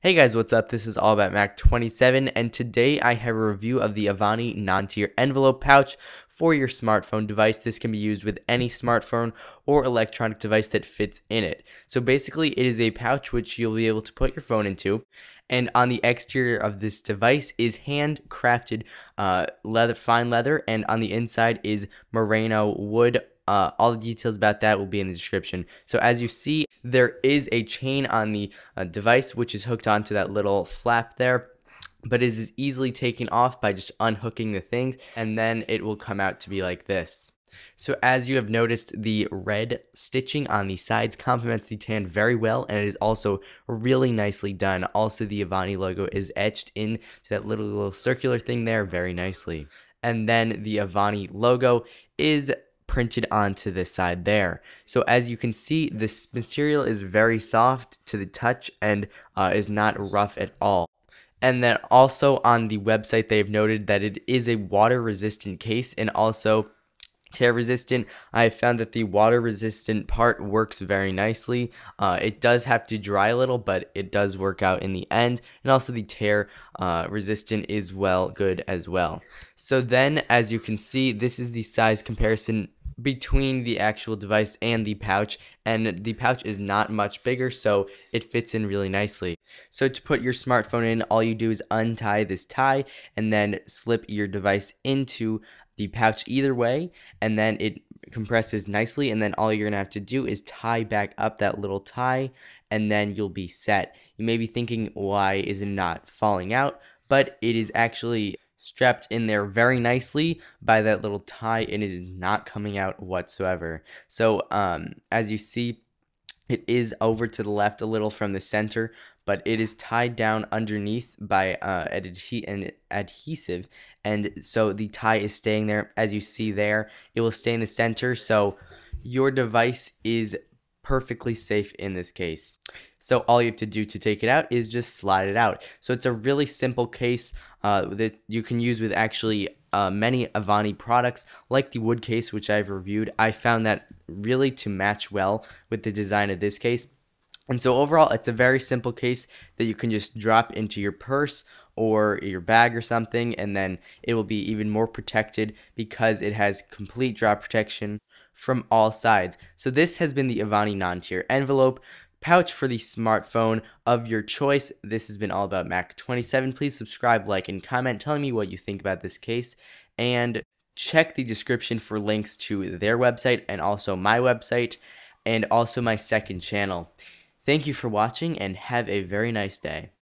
Hey guys, what's up? This is All About Mac 27, and today I have a review of the Avani non-tier envelope pouch for your smartphone device. This can be used with any smartphone or electronic device that fits in it. So basically, it is a pouch which you'll be able to put your phone into, and on the exterior of this device is handcrafted uh, leather, fine leather, and on the inside is Moreno wood uh, all the details about that will be in the description. So as you see, there is a chain on the uh, device which is hooked onto that little flap there but it is easily taken off by just unhooking the things and then it will come out to be like this. So as you have noticed, the red stitching on the sides complements the tan very well, and it is also really nicely done. Also, the Avani logo is etched into that little, little circular thing there very nicely. And then the Avani logo is printed onto this side there. So as you can see, this material is very soft to the touch and uh, is not rough at all. And then also on the website, they have noted that it is a water resistant case and also tear resistant i found that the water resistant part works very nicely uh, it does have to dry a little but it does work out in the end and also the tear uh, resistant is well good as well so then as you can see this is the size comparison between the actual device and the pouch and the pouch is not much bigger so it fits in really nicely. So to put your smartphone in all you do is untie this tie and then slip your device into the pouch either way and then it compresses nicely and then all you're going to have to do is tie back up that little tie and then you'll be set. You may be thinking why is it not falling out but it is actually strapped in there very nicely by that little tie and it is not coming out whatsoever. So um, as you see, it is over to the left a little from the center, but it is tied down underneath by uh, an adhesive. And so the tie is staying there. As you see there, it will stay in the center. So your device is perfectly safe in this case. So all you have to do to take it out is just slide it out. So it's a really simple case uh, that you can use with actually uh, many Avani products, like the wood case, which I've reviewed. I found that really to match well with the design of this case. And so overall, it's a very simple case that you can just drop into your purse or your bag or something, and then it will be even more protected because it has complete drop protection from all sides. So this has been the Ivani non-tier envelope pouch for the smartphone of your choice. This has been all about Mac 27. Please subscribe, like, and comment telling me what you think about this case. And check the description for links to their website and also my website and also my second channel. Thank you for watching and have a very nice day.